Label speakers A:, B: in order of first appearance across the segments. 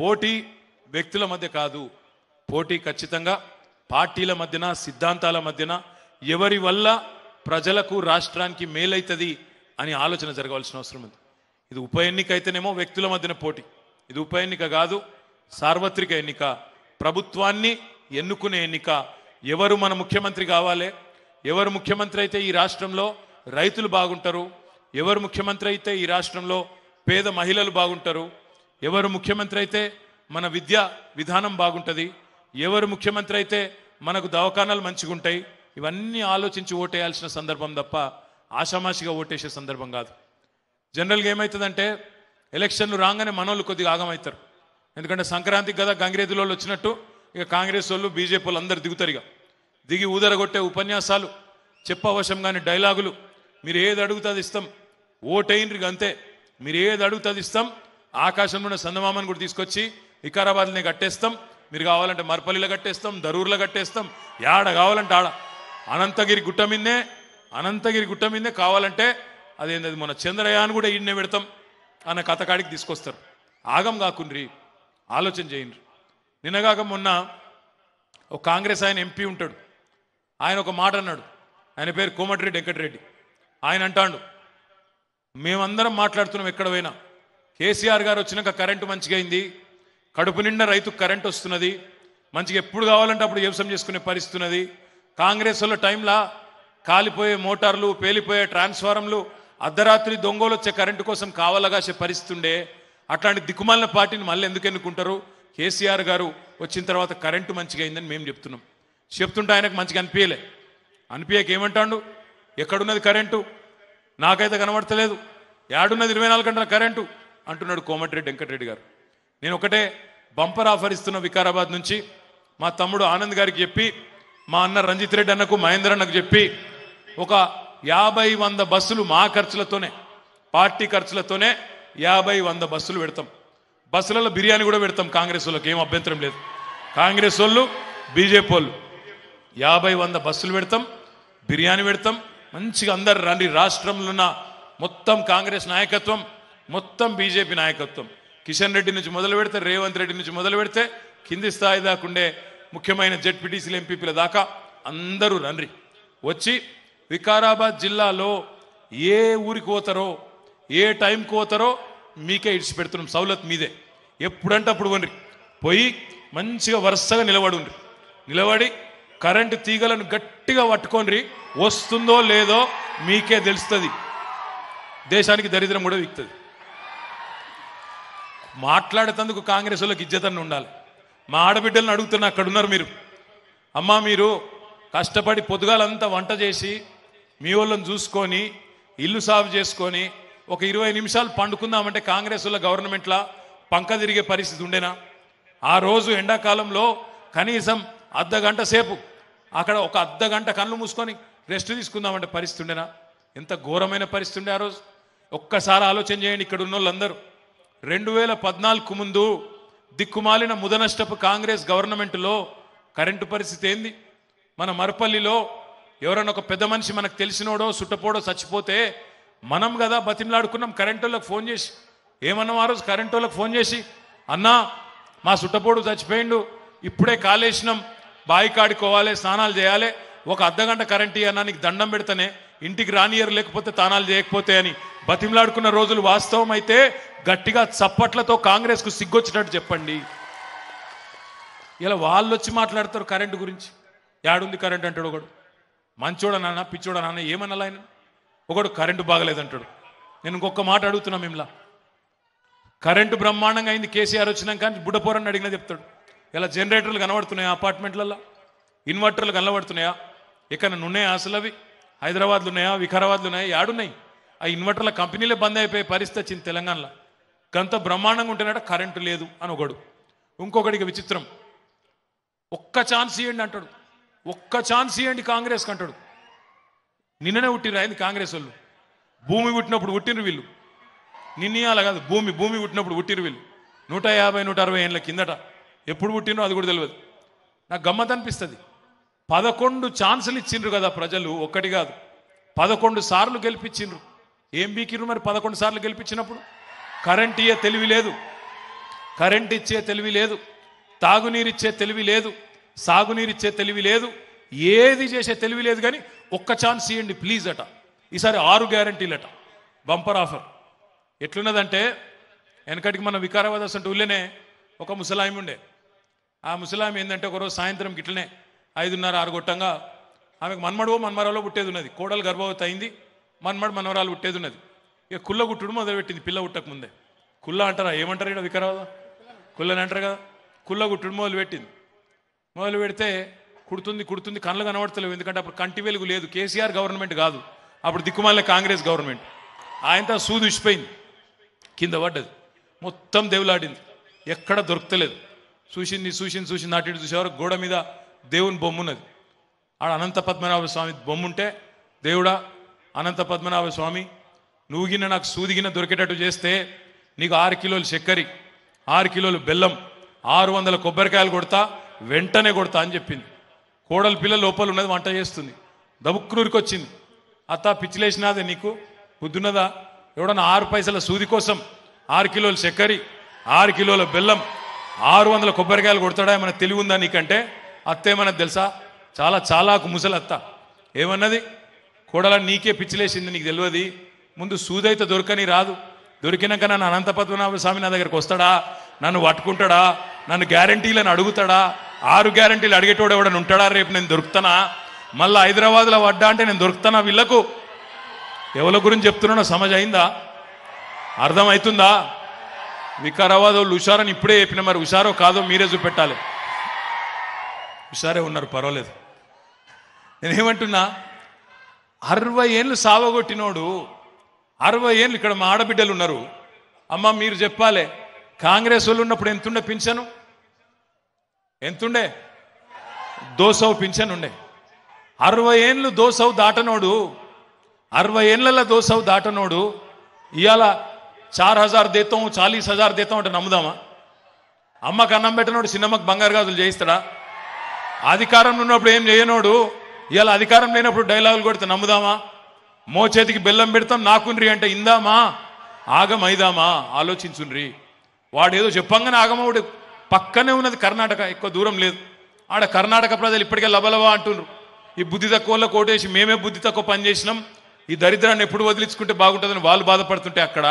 A: పోటీ వ్యక్తుల మధ్య కాదు పోటీ ఖచ్చితంగా పార్టీల మధ్యన సిద్ధాంతాల మధ్యన ఎవరి వల్ల ప్రజలకు రాష్ట్రానికి మేలైతుంది అని ఆలోచన జరగవలసిన అవసరం ఉంది ఇది ఉప ఎన్నిక అయితేనేమో వ్యక్తుల మధ్యన పోటీ ఇది ఉప ఎన్నిక కాదు సార్వత్రిక ఎన్నిక ప్రభుత్వాన్ని ఎన్నుకునే ఎన్నిక ఎవరు మన ముఖ్యమంత్రి కావాలి ఎవరు ముఖ్యమంత్రి అయితే ఈ రాష్ట్రంలో రైతులు బాగుంటారు ఎవరు ముఖ్యమంత్రి అయితే ఈ రాష్ట్రంలో పేద మహిళలు బాగుంటారు ఎవరు ముఖ్యమంత్రి అయితే మన విద్య విధానం బాగుంటుంది ఎవరు ముఖ్యమంత్రి అయితే మనకు దవాఖానాలు మంచిగా ఉంటాయి ఇవన్నీ ఆలోచించి ఓటేయాల్సిన సందర్భం తప్ప ఆషామాషిగా ఓటేసే సందర్భం కాదు జనరల్గా ఏమవుతుందంటే ఎలక్షన్లు రాగానే మనోళ్ళు కొద్దిగా ఆగమవుతారు ఎందుకంటే సంక్రాంతికి కదా వాళ్ళు వచ్చినట్టు ఇక కాంగ్రెస్ వాళ్ళు బీజేపీ వాళ్ళు అందరు దిగుతారు ఇక దిగి ఊదరగొట్టే ఉపన్యాసాలు చెప్పవశం కానీ డైలాగులు మీరు ఏది అడుగుతుంది ఇస్తాం ఓటైనరికి అంతే మీరు ఏది అడుగుతుంది ఇస్తాం ఆకాశంలో ఉన్న సందమామని కూడా తీసుకొచ్చి వికారాబాద్ని కట్టేస్తాం మీరు కావాలంటే మర్పల్లిలో కట్టేస్తాం దరూర్లో కట్టేస్తాం యాడ కావాలంటే ఆడ అనంతగిరి గుట్ట మీదే అనంతగిరి గుట్ట మీదే కావాలంటే అదేంటది మన చంద్రయాన్ కూడా ఈడనే పెడతాం అన్న కథకాడికి తీసుకొస్తారు ఆగం కాకుండ్రి ఆలోచన చేయండి నిన్నగాక మొన్న ఒక కాంగ్రెస్ ఆయన ఎంపీ ఉంటాడు ఆయన ఒక మాట అన్నాడు ఆయన పేరు కోమటిరెడ్డి వెంకటరెడ్డి ఆయన అంటాడు మేమందరం మాట్లాడుతున్నాం ఎక్కడ పోయినా కేసీఆర్ గారు వచ్చినాక కరెంటు మంచిగా అయింది కడుపు నిండా రైతుకు కరెంట్ వస్తున్నది మంచిగా ఎప్పుడు కావాలంటే అప్పుడు వ్యవసాయం చేసుకునే పరిస్థితున్నది కాంగ్రెస్ వాళ్ళ టైంలో కాలిపోయే మోటార్లు పేలిపోయే ట్రాన్స్ఫారంలు అర్ధరాత్రి దొంగలు వచ్చే కరెంటు కోసం కావాలగాసే పరిస్థితి ఉండే అట్లాంటి దిక్కుమాలిన పార్టీని మళ్ళీ ఎందుకు ఎన్నుకుంటారు కేసీఆర్ గారు వచ్చిన తర్వాత కరెంటు మంచిగా అయిందని మేము చెప్తున్నాం చెప్తుంటే ఆయనకు మంచిగా అనిపించలే అనిపించక ఏమంటాడు ఎక్కడున్నది కరెంటు నాకైతే కనబడతలేదు ఏడున్నది ఇరవై నాలుగు గంటల కరెంటు అంటున్నాడు కోమటిరెడ్డి వెంకటరెడ్డి గారు నేను ఒకటే బంపర్ ఆఫర్ ఇస్తున్న వికారాబాద్ నుంచి మా తమ్ముడు ఆనంద్ గారికి చెప్పి మా అన్న రంజిత్ రెడ్డి అన్నకు మహేందర్ అన్నకు చెప్పి ఒక యాభై వంద బస్సులు మా ఖర్చులతోనే పార్టీ ఖర్చులతోనే యాభై వంద బస్సులు పెడతాం బస్సులలో బిర్యానీ కూడా పెడతాం కాంగ్రెస్ వాళ్ళకి ఏం అభ్యంతరం లేదు కాంగ్రెస్ వాళ్ళు బీజేపీ వాళ్ళు యాభై వంద బస్సులు పెడతాం బిర్యానీ పెడతాం మంచిగా అందరు రండి రాష్ట్రంలో ఉన్న మొత్తం కాంగ్రెస్ నాయకత్వం మొత్తం బీజేపీ నాయకత్వం కిషన్ రెడ్డి నుంచి మొదలు పెడితే రేవంత్ రెడ్డి నుంచి మొదలు పెడితే కింది స్థాయి దాకుండే ముఖ్యమైన జెడ్పీటీసీలు ఎంపీపీల దాకా అందరూ రండి వచ్చి వికారాబాద్ జిల్లాలో ఏ ఊరికి పోతారో ఏ టైంకి పోతారో మీకే ఇడిచిపెడుతున్నాం పెడుతున్నాం సౌలత్ మీదే ఎప్పుడంటే అప్పుడు వండి పోయి మంచిగా వరుసగా నిలబడి ఉండ్రి నిలబడి కరెంటు తీగలను గట్టిగా పట్టుకోండి వస్తుందో లేదో మీకే తెలుస్తుంది దేశానికి దరిద్రం కూడా విక్తుంది మాట్లాడేటందుకు కాంగ్రెస్ వాళ్ళకి ఇజ్జతన్ని ఉండాలి మా ఆడబిడ్డలను అడుగుతున్న అక్కడున్నారు మీరు అమ్మ మీరు కష్టపడి పొద్దుగాలంతా వంట చేసి మీ వాళ్ళని చూసుకొని ఇల్లు సాగు చేసుకొని ఒక ఇరవై నిమిషాలు పండుకుందామంటే కాంగ్రెస్ వాళ్ళ గవర్నమెంట్లా పంక తిరిగే పరిస్థితి ఉండేనా ఆ రోజు ఎండాకాలంలో కనీసం అర్ధ గంట సేపు అక్కడ ఒక అర్ధ గంట కళ్ళు మూసుకొని రెస్ట్ తీసుకుందామంటే పరిస్థితి ఉండేనా ఎంత ఘోరమైన పరిస్థితి ఉండే ఆ రోజు ఒక్కసారి ఆలోచన చేయండి ఇక్కడ ఉన్న వాళ్ళందరూ రెండు వేల పద్నాలుగు ముందు దిక్కుమాలిన ముదనష్టపు కాంగ్రెస్ గవర్నమెంట్లో కరెంటు పరిస్థితి ఏంది మన మరపల్లిలో ఎవరైనా ఒక పెద్ద మనిషి మనకు తెలిసినోడో సుట్టపోడో చచ్చిపోతే మనం కదా బతిమలాడుకున్నాం కరెంటు వాళ్ళకి ఫోన్ చేసి ఏమన్నాం ఆ రోజు కరెంటు వాళ్ళకి ఫోన్ చేసి అన్నా మా సుట్టపోడు చచ్చిపోయిండు ఇప్పుడే కాలేసినాం బావి కాడుకోవాలి స్నానాలు చేయాలి ఒక అర్ధగంట కరెంట్ ఇవ్వనా దండం పెడతానే ఇంటికి రానియరు లేకపోతే తానాలు చేయకపోతే అని బతిమలాడుకున్న రోజులు వాస్తవం అయితే గట్టిగా చప్పట్లతో కాంగ్రెస్కు సిగ్గొచ్చినట్టు చెప్పండి ఇలా వాళ్ళు వచ్చి మాట్లాడతారు కరెంటు గురించి యాడుంది కరెంట్ అంటాడు ఒకడు మంచోడ నాన్న పిచ్చోడా నాన్న ఏమనాలి ఆయన ఒకడు కరెంటు బాగలేదంటాడు నేను ఇంకొక మాట అడుగుతున్నా మిమ్మల్ని కరెంటు బ్రహ్మాండంగా అయింది కేసీఆర్ వచ్చినాక బుడ్డపోరని అడిగినా చెప్తాడు ఇలా జనరేటర్లు కనబడుతున్నాయా అపార్ట్మెంట్లలో ఇన్వర్టర్లు కనబడుతున్నాయా ఇక్కడ నున్నే అసలు అవి హైదరాబాద్లు ఉన్నాయా వికారాబాద్లు ఉన్నాయా యాడున్నాయి ఆ ఇన్వర్టర్ల కంపెనీలే బంద్ అయిపోయే పరిస్థితి వచ్చింది తెలంగాణలో గంత బ్రహ్మాండంగా ఉంటేనట కరెంటు లేదు అని ఒకడు ఇంకొకడికి విచిత్రం ఒక్క ఛాన్స్ ఇవ్వండి అంటాడు ఒక్క ఛాన్స్ ఇవ్వండి కాంగ్రెస్కి అంటాడు నిన్ననే పుట్టిరు అయింది కాంగ్రెస్ వాళ్ళు భూమి పుట్టినప్పుడు పుట్టిరు వీళ్ళు నిన్నయాల కాదు భూమి భూమి పుట్టినప్పుడు పుట్టిరు వీళ్ళు నూట యాభై నూట అరవై ఏళ్ళ కిందట ఎప్పుడు పుట్టినో అది కూడా తెలియదు నాకు గమ్మత్ అనిపిస్తుంది పదకొండు ఛాన్సులు ఇచ్చిండ్రు కదా ప్రజలు ఒక్కటి కాదు పదకొండు సార్లు గెలిపించిండ్రు ఏం బీకిరు మరి పదకొండు సార్లు గెలిపించినప్పుడు కరెంట్ ఇయ్యే తెలివి లేదు కరెంట్ ఇచ్చే తెలివి లేదు తాగునీరిచ్చే తెలివి లేదు సాగునీరిచ్చే తెలివి లేదు ఏది చేసే తెలివి లేదు కానీ ఒక్క ఛాన్స్ ఇవ్వండి ప్లీజ్ అట ఈసారి ఆరు గ్యారంటీలట బంపర్ ఆఫర్ ఎట్లున్నదంటే వెనకటికి మన వికారాబాద్ అసంటే ఉల్లేనే ఒక ముసలామి ఉండే ఆ ముసలామి ఏంటంటే ఒకరోజు సాయంత్రం గిట్లనే ఐదున్నర ఆరుగొట్టంగా ఆమెకు మన్మడవో మన్మరాలో పుట్టేది ఉన్నది కోడలు గర్భవతి అయింది మన్మడు మన్మరాలు పుట్టేది ఉన్నది ఇక కుల్ల గుట్టుడు మొదలుపెట్టింది పిల్ల పుట్టక ముందే కుల్ల అంటారా ఏమంటారు ఇక్కడ వికారాబాద్ కుల్లని అంటారు కదా కుల్ల గుట్టుడు మొదలు పెట్టింది మొదలు పెడితే కుడుతుంది కుడుతుంది కళ్ళు కనబడతలేవు ఎందుకంటే అప్పుడు కంటి వెలుగు లేదు కేసీఆర్ గవర్నమెంట్ కాదు అప్పుడు దిక్కుమాలిన కాంగ్రెస్ గవర్నమెంట్ ఆయనతో సూది ఉచిపోయింది కింద పడ్డది మొత్తం దేవులాడింది ఎక్కడ దొరకలేదు చూసింది చూసింది చూసింది అటు చూసేవారు గోడ మీద దేవుని బొమ్మున్నది ఆడ అనంత పద్మనాభ స్వామి బొమ్ముంటే దేవుడా అనంత పద్మనాభ స్వామి నువ్వు గిన్నె నాకు సూదిగిన దొరికేటట్టు చేస్తే నీకు ఆరు కిలోలు చక్కెర ఆరు కిలోలు బెల్లం ఆరు వందల కొబ్బరికాయలు కొడతా వెంటనే కొడతా అని చెప్పింది కోడల పిల్ల లోపల ఉన్నది వంట చేస్తుంది దబుక్నూరికి వచ్చింది అత్త పిచ్చిలేసినాదే నీకు పొద్దున్నదా ఎవడన్నా ఆరు పైసల సూది కోసం ఆరు కిలోల చక్కెరి ఆరు కిలోల బెల్లం ఆరు వందల కొబ్బరికాయలు కొడతాడా ఏమైనా తెలివి ఉందా నీకంటే అత్త ఏమన్నది తెలుసా చాలా చాలా ముసలి అత్త ఏమన్నది కోడల నీకే పిచ్చిలేసింది నీకు తెలియదు ముందు సూదైతే దొరకని రాదు దొరికినాక నన్ను అనంత పద్మనాభ స్వామి నా దగ్గరికి వస్తాడా నన్ను పట్టుకుంటాడా నన్ను గ్యారంటీలను అడుగుతాడా ఆరు గ్యారంటీలు అడిగేటోడు ఎవడని ఉంటాడా రేపు నేను దొరుకుతానా మళ్ళీ హైదరాబాద్లో పడ్డా అంటే నేను దొరుకుతానా వీళ్ళకు ఎవరి గురించి చెప్తున్నా సమజ్ అయిందా అర్థమవుతుందా వికారాబాద్ వాళ్ళు హుషారని ఇప్పుడే చెప్పిన మరి హుషారో కాదో మీరే చూపెట్టాలి హుషారే ఉన్నారు పర్వాలేదు నేనేమంటున్నా అరవై ఏళ్ళు సావగొట్టినోడు అరవై ఏళ్ళు ఇక్కడ మా ఆడబిడ్డలు ఉన్నారు అమ్మ మీరు చెప్పాలి కాంగ్రెస్ వాళ్ళు ఉన్నప్పుడు ఎంతుండే పింఛను ఎంతుండే దోసవు పింఛను ఉండే అరవై ఏండ్లు దోసవు దాటనోడు అరవై ఏళ్ళ దోసవు దాటనోడు ఇవాళ చార్ హజార్ దేతాం చాలీస్ హజార్ దేతాం అంటే నమ్ముదామా అమ్మకు అన్నం పెట్టనోడు సినిమాకు బంగారు గాజులు చేయిస్తాడా అధికారంలో ఉన్నప్పుడు ఏం చేయనోడు ఇవాళ అధికారం లేనప్పుడు డైలాగులు కొడితే నమ్ముదామా మో చేతికి బెల్లం పెడతాం నాకుండ్రి అంటే ఇందామా ఆగమైదామా ఆలోచించుండ్రి ఏదో చెప్పంగానే ఆగమవుడు పక్కనే ఉన్నది కర్ణాటక ఎక్కువ దూరం లేదు ఆడ కర్ణాటక ప్రజలు ఇప్పటికే లబలవా అంటున్నారు ఈ బుద్ధి తక్కువలో కోటేసి మేమే బుద్ధి తక్కువ పని చేసినాం ఈ దరిద్రాన్ని ఎప్పుడు వదిలించుకుంటే బాగుంటుందని వాళ్ళు బాధపడుతుంటే అక్కడ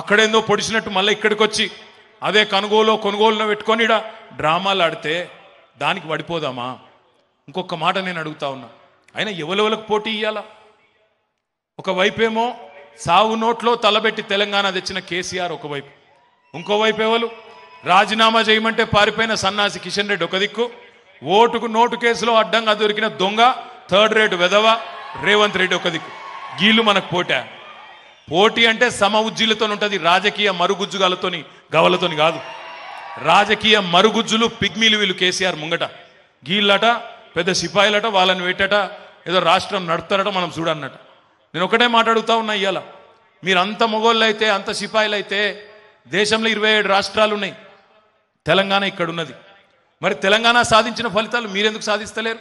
A: అక్కడేందో పొడిచినట్టు మళ్ళీ ఇక్కడికి వచ్చి అదే కనుగోలో కొనుగోలు పెట్టుకొని డ్రామాలు ఆడితే దానికి పడిపోదామా ఇంకొక మాట నేను అడుగుతా ఉన్నా అయినా ఎవలెవలకు పోటీ ఇవ్వాలా ఒకవైపేమో సాగు నోట్లో తలబెట్టి తెలంగాణ తెచ్చిన కేసీఆర్ ఒకవైపు ఇంకోవైపు ఎవరు రాజీనామా చేయమంటే పారిపోయిన సన్నాసి కిషన్ రెడ్డి ఒక దిక్కు ఓటుకు నోటు కేసులో అడ్డంగా దొరికిన దొంగ థర్డ్ రేటు వెధవ రేవంత్ రెడ్డి ఒక దిక్కు గీళ్ళు మనకు పోటా పోటీ అంటే సమ ఉజ్జీలతో ఉంటుంది రాజకీయ మరుగుజ్జుగాలతోని గవలతోని కాదు రాజకీయ మరుగుజ్జులు పిగ్మీలు వీళ్ళు కేసీఆర్ ముంగట గీళ్ళట పెద్ద సిపాయిలట వాళ్ళని పెట్టట ఏదో రాష్ట్రం నడతారట మనం చూడన్నట నేను ఒకటే మాట్లాడుతూ ఉన్నా ఇవాళ అంత మొగోళ్ళు అయితే అంత సిపాయిలు అయితే దేశంలో ఇరవై ఏడు రాష్ట్రాలు ఉన్నాయి తెలంగాణ ఇక్కడ ఉన్నది మరి తెలంగాణ సాధించిన ఫలితాలు మీరెందుకు సాధిస్తలేరు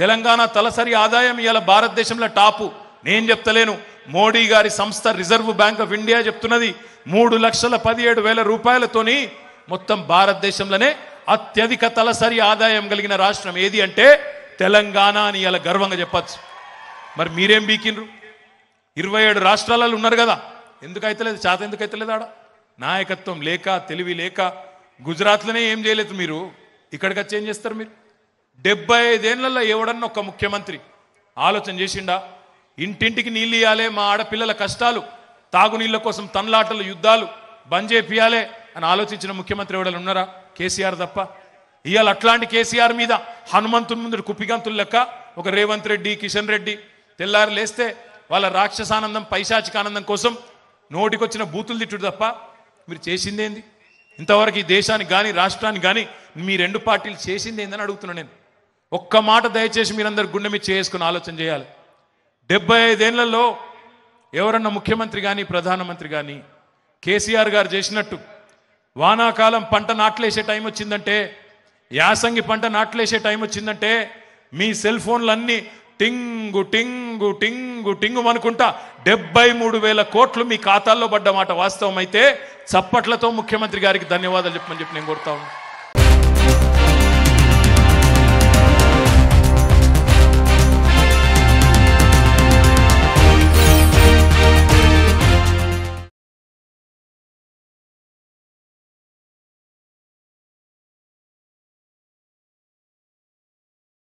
A: తెలంగాణ తలసరి ఆదాయం ఇవాళ భారతదేశంలో టాపు నేను చెప్తలేను మోడీ గారి సంస్థ రిజర్వ్ బ్యాంక్ ఆఫ్ ఇండియా చెప్తున్నది మూడు లక్షల పదిహేడు వేల రూపాయలతోని మొత్తం భారతదేశంలోనే అత్యధిక తలసరి ఆదాయం కలిగిన రాష్ట్రం ఏది అంటే తెలంగాణ అని అలా గర్వంగా చెప్పచ్చు మరి మీరేం బీకినరు ఇరవై ఏడు రాష్ట్రాలలో ఉన్నారు కదా ఎందుకు అవుతలేదు చేత ఎందుకు అవుతలేదు ఆడ నాయకత్వం లేక తెలివి లేక గుజరాత్లోనే ఏం చేయలేదు మీరు ఇక్కడికి వచ్చి ఏం చేస్తారు మీరు డెబ్బై ఐదేళ్లలో ఎవడన్నా ఒక ముఖ్యమంత్రి ఆలోచన చేసిండా ఇంటింటికి నీళ్ళు ఇవ్వాలి మా ఆడపిల్లల కష్టాలు తాగునీళ్ళ కోసం తన్లాటలు యుద్ధాలు బంద్ అని ఆలోచించిన ముఖ్యమంత్రి ఎవడలు ఉన్నారా కేసీఆర్ తప్ప ఇవాళ అట్లాంటి కేసీఆర్ మీద హనుమంతుని ముందు కుప్పిగంతులు లెక్క ఒక రేవంత్ రెడ్డి కిషన్ రెడ్డి తెల్లారు లేస్తే వాళ్ళ రాక్షసానందం పైశాచికానందం కోసం నోటికొచ్చిన బూతులు తిట్టుడు తప్ప మీరు చేసిందేంది ఇంతవరకు ఈ దేశానికి కానీ రాష్ట్రానికి కానీ మీ రెండు పార్టీలు చేసింది ఏందని అడుగుతున్నాను నేను ఒక్క మాట దయచేసి మీరందరు గుండె మీద చేసుకుని ఆలోచన చేయాలి డెబ్బై ఐదేళ్లలో ఎవరన్నా ముఖ్యమంత్రి కానీ ప్రధానమంత్రి కానీ కేసీఆర్ గారు చేసినట్టు వానాకాలం పంట నాట్లేసే టైం వచ్చిందంటే యాసంగి పంట నాట్లేసే టైం వచ్చిందంటే మీ సెల్ ఫోన్లన్నీ టింగు టింగు టింగు టింగు అనుకుంటా డెబ్బై మూడు వేల కోట్లు మీ ఖాతాల్లో పడ్డమాట వాస్తవం అయితే చప్పట్లతో ముఖ్యమంత్రి గారికి ధన్యవాదాలు చెప్పమని చెప్పి నేను కోరుతా